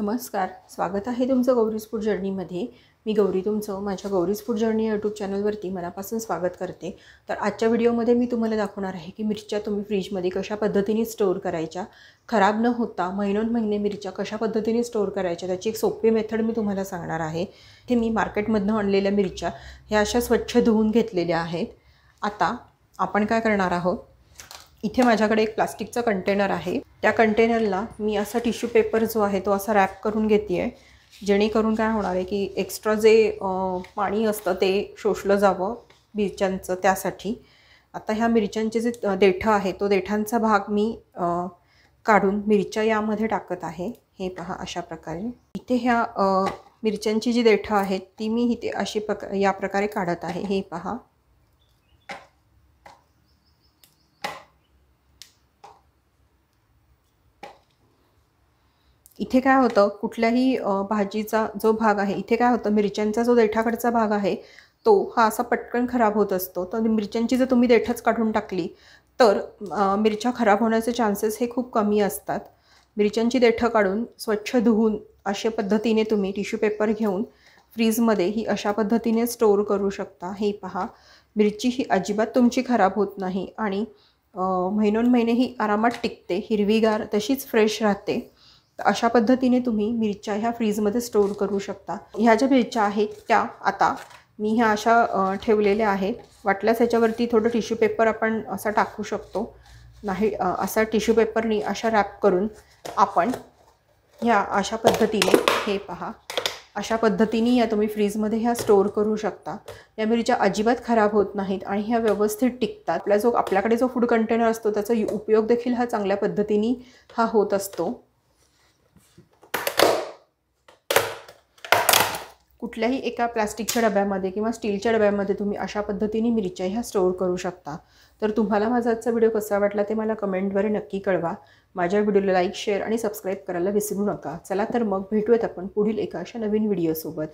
नमस्कार स्वागत आहे तुमचं गौरीज फूड जर्नीमध्ये मी गौरी तुमचं माझ्या गौरीज फूड जर्नी यूट्यूब चॅनलवरती मनापासून स्वागत करते तर आजच्या व्हिडिओमध्ये मी तुम्हाला दाखवणार आहे की मिरच्या तुम्ही फ्रीजमध्ये कशा पद्धतीने स्टोअर करायच्या खराब न होता महिनोन महिने मिरच्या कशा पद्धतीने स्टोअर करायच्या त्याची एक सोपी मेथड मी तुम्हाला सांगणार आहे हे मी मार्केटमधनं आणलेल्या मिरच्या ह्या अशा स्वच्छ धुवून घेतलेल्या आहेत आता आपण काय करणार आहोत इथे माझ्याकडे एक प्लास्टिकचं कंटेनर आहे त्या कंटेनरला मी असा टिश्यू पेपर जो आहे तो असा रॅप करून घेते आहे जेणेकरून काय होणार आहे की एक्स्ट्रा जे पाणी असतं ते शोषलं जावं मिरच्यांचं त्यासाठी आता ह्या मिरच्यांचे जे देठ आहे तो देठांचा भाग मी काढून मिरच्या यामध्ये टाकत आहे हे पहा अशा प्रकारे इथे ह्या मिरच्यांची जी देठं आहेत ती मी इथे अशी प्रक या प्रकारे काढत आहे हे पहा इथे काय होतं कुठल्याही भाजीचा जो भाग आहे इथे काय होतं मिरच्यांचा जो देठाकडचा भाग आहे तो हा असा पटकन खराब होत असतो तर मिरच्यांची जर तुम्ही देठच काढून टाकली तर मिरच्या खराब होण्याचे चान्सेस हे खूप कमी असतात मिरच्यांची देठं काढून स्वच्छ धुवून अशा पद्धतीने तुम्ही टिश्यू पेपर घेऊन फ्रीजमध्ये ही अशा पद्धतीने स्टोअर करू शकता हे पहा मिरची ही अजिबात तुमची खराब होत नाही आणि महिनोन महिने ही आरामात टिकते हिरवीगार तशीच फ्रेश राहते अशा पद्धतीने तुम्ही मिरच्या ह्या फ्रीजमध्ये स्टोअर करू शकता ह्या ज्या मिरच्या आहेत त्या आता मी ह्या अशा ठेवलेल्या आहेत वाटल्यास ह्याच्यावरती थोडं टिश्यू पेपर आपण असा टाकू शकतो नाही असा टिश्यू पेपरनी अशा रॅप करून आपण ह्या अशा पद्धतीने हे पहा अशा पद्धतीने या तुम्ही फ्रीजमध्ये ह्या स्टोअर करू शकता या मिरच्या अजिबात खराब होत नाहीत आणि ह्या व्यवस्थित टिकतात आपला जो आपल्याकडे जो फूड कंटेनर असतो त्याचा उपयोग देखील हा चांगल्या पद्धतीने हा होत असतो कुठल्याही एका प्लास्टिकच्या डब्यामध्ये किंवा स्टीलच्या डब्यामध्ये तुम्ही अशा पद्धतीने मिरच्या ह्या स्टोअर करू शकता तर तुम्हाला माझा आजचा व्हिडिओ कसा वाटला ते मला कमेंटद्वारे नक्की कळवा माझ्या व्हिडिओला लाईक शेअर आणि सबस्क्राईब करायला विसरू नका चला तर मग भेटूयात आपण पुढील एका अशा नवीन व्हिडिओसोबत